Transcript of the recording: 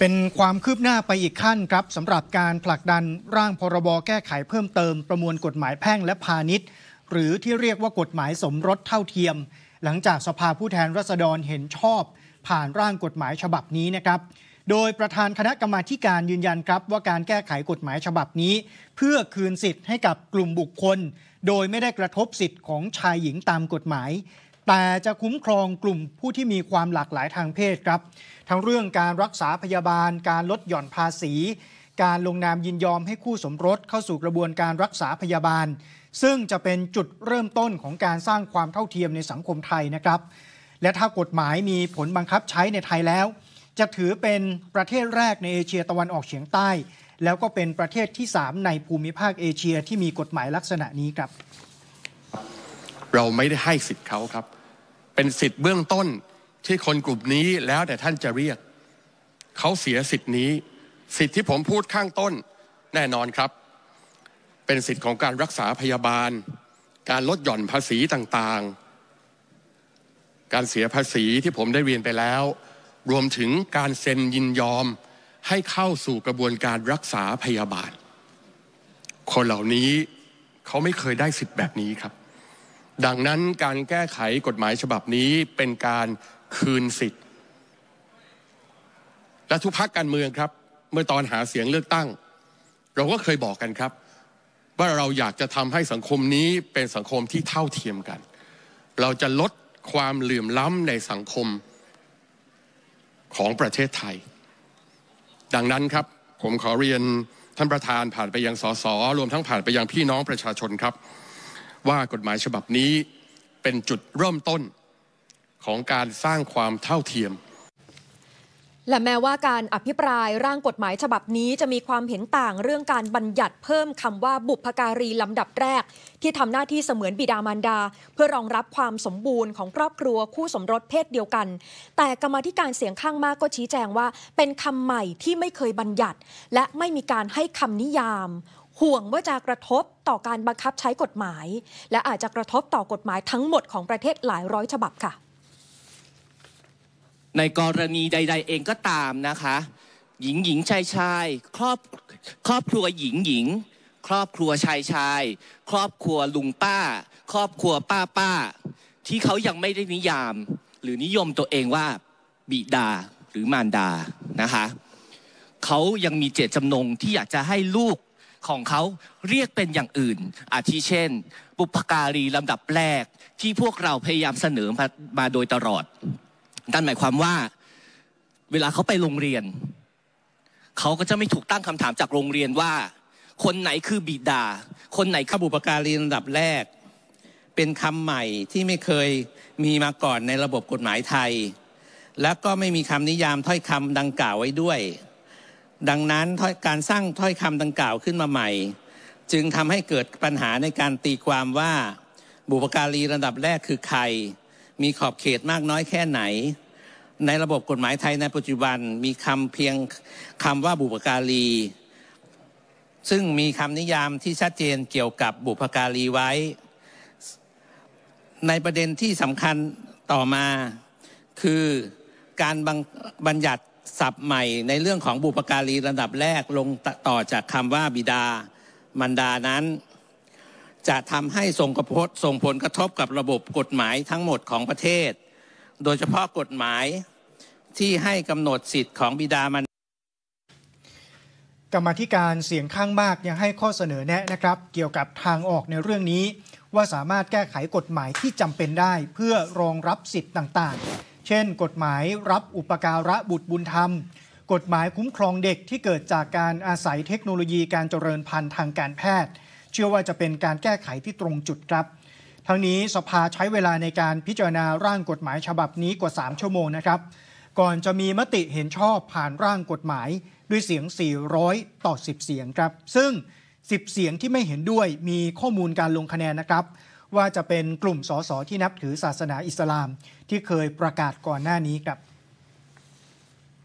เป็นความคืบหน้าไปอีกขั้นครับสำหรับการผลักดันร่างพรบแก้ไขเพิ่มเติมประมวลกฎหมายแพ่งและพาณิชย์ หรือที่เรียกว่ากฎหมายสมรสเท่าเทียม หลังจากสภาผู้แทนราษฎรเห็นชอบ ผ่านร่างกฎหมายฉบับนี้นะครับ โดยประธานคณะกรรมาการยืนยันครับ ว่าการแก้ไขกฎหมายฉบับนี้ เพื่อคืนสิทธิ์ให้กับกลุ่มบุคคล โดยไม่ได้กระทบสิทธิ์ของชายหญิงตามกฎหมายแต่จะคุ้มครองกลุ่มผู้ที่มีความหลากหลายทางเพศครับ ทั้งเรื่องการรักษาพยาบาล การลดหย่อนภาษี การลงนามยินยอมให้คู่สมรสเข้าสู่กระบวนการรักษาพยาบาล ซึ่งจะเป็นจุดเริ่มต้นของการสร้างความเท่าเทียมในสังคมไทยนะครับ และถ้ากฎหมายมีผลบังคับใช้ในไทยแล้ว จะถือเป็นประเทศแรกในเอเชียตะวันออกเฉียงใต้ แล้วก็เป็นประเทศที่ 3 ในภูมิภาคเอเชียที่มีกฎหมายลักษณะนี้ครับ เราไม่ได้ให้สิทธิ์เขาครับเป็นสิทธิ์ เบื้องต้นที่คนกลุ่มนี้แล้วแต่ท่านจะเรียกเขาเสียสิทธิ์นี้ สิทธิ์ที่ ผมพูดข้างต้นแน่นอนครับ เป็นสิทธิ์ ของการรักษาพยาบาล การลดหย่อนภาษีต่างๆ การเสีย ภาษีที่ผมได้เรียนไปแล้ว รวมถึงการเซ็นยินยอมให้เข้าสู่กระบวนการรักษาพยาบาล คนเหล่านี้เขาไม่เคยได้สิทธิ์แบบนี้ครับดังนั้นการแก้ไขกฎหมายฉบับนี้เป็นการคืนสิทธิ์และทุกพักการเมืองครับ เมื่อตอนหาเสียงเลือกตั้ง เราก็เคยบอกกันครับ ว่าเราอยากจะทำให้สังคมนี้เป็นสังคมที่เท่าเทียมกัน เราจะลดความเหลื่อมล้ำในสังคมของประเทศไทย ดังนั้นครับผมขอเรียนท่านประธานผ่านไปยังสสรวมทั้งผ่านไปยังพี่น้องประชาชนครับว่ากฎหมายฉบับนี้เป็นจุดเริ่มต้นของการสร้างความเท่าเทียมและแม้ว่าการอภิปรายร่างกฎหมายฉบับนี้จะมีความเห็นต่างเรื่องการบัญญัติเพิ่มคำว่าบุพการีลำดับแรก ที่ทำหน้าที่เสมือนบิดามารดาเพื่อรองรับความสมบูรณ์ของครอบครัวคู่สมรสเพศเดียวกัน แต่กรรมธิการเสียงข้างมากก็ชี้แจงว่า เป็นคำใหม่ที่ไม่เคยบัญญัติและไม่มีการให้คำนิยามห่วงว่าจะกระทบต่อการบังคับใช้กฎหมาย และอาจจะกระทบต่อกฎหมายทั้งหมดของประเทศหลายร้อยฉบับค่ะ ในกรณีใด ๆเองก็ตามนะคะหญิงหญิงชายชายครอบครอบครัวหญิงหญิงครอบครัวชายชายครอบครัวลุงป้า ครอบครัวป้าป้าที่เขายังไม่ได้นิยามหรือนิยมตัวเองว่า บิดาหรือมารดานะคะเขายังมีเจตจำนงที่อยากจะให้ลูกของเขาเรียกเป็นอย่างอื่น อาทิเช่น บุพการีลำดับแรกที่พวกเราพยายามเสนอมามาโดยตลอด นั่นหมายความว่าเวลาเขาไปโรงเรียนเขาก็จะไม่ถูกตั้งคำถามจากโรงเรียนว่า คนไหนคือบิดา คนไหนขบุพการีลำดับแรก เป็นคำใหม่ที่ไม่เคยมีมาก่อนในระบบกฎหมายไทย และก็ไม่มีคำนิยามถ้อยคำดังกล่าวไว้ด้วยดังนั้นการสร้างถ้อยคำดังกล่าวขึ้นมาใหม่ จึงทำให้เกิดปัญหาในการตีความว่าบุปการีระดับแรกคือใคร มีขอบเขตมากน้อยแค่ไหน ในระบบกฎหมายไทยในปัจจุบันมีคำเพียงคำว่าบุปการีซึ่งมีคำนิยามที่ชัดเจนเกี่ยวกับบุพการีไว้ ในประเด็นที่สำคัญต่อมาคือการบัญญัติศัพท์ใหม่ในเรื่องของบุปการี ระดับแรก ลงต่อจากคำว่าบิดามันดานั้น จะทำให้ส่งกระพดส่งผลกระทบกับระบบกฎหมายทั้งหมดของประเทศ โดยเฉพาะกฎหมายที่ให้กำหนดสิทธิ์ของบิดามันกรรมธิการเสียงข้างมากยังให้ข้อเสนอแนะนะครับ เกี่ยวกับทางออกในเรื่องนี้ ว่าสามารถแก้ไขกฎหมายที่จำเป็นได้เพื่อรองรับสิทธิ์ต่าง ๆเช่น กฎหมายรับอุปการะบุตรบุญธรรม กฎหมายคุ้มครองเด็กที่เกิดจากการอาศัยเทคโนโลยีการเจริญพันธุ์ทางการแพทย์ เชื่อว่าจะเป็นการแก้ไขที่ตรงจุดครับ ทั้งนี้สภาใช้เวลาในการพิจารณาร่างกฎหมายฉบับนี้กว่า 3 ชั่วโมงนะครับ ก่อนจะมีมติเห็นชอบผ่านร่างกฎหมายด้วยเสียง 400 ต่อ 10 เสียงครับ ซึ่ง 10 เสียงที่ไม่เห็นด้วย มีข้อมูลการลงคะแนนนะครับว่าจะเป็นกลุ่มสสที่นับถือศาสนาอิสลามที่เคยประกาศก่อนหน้านี้ครับ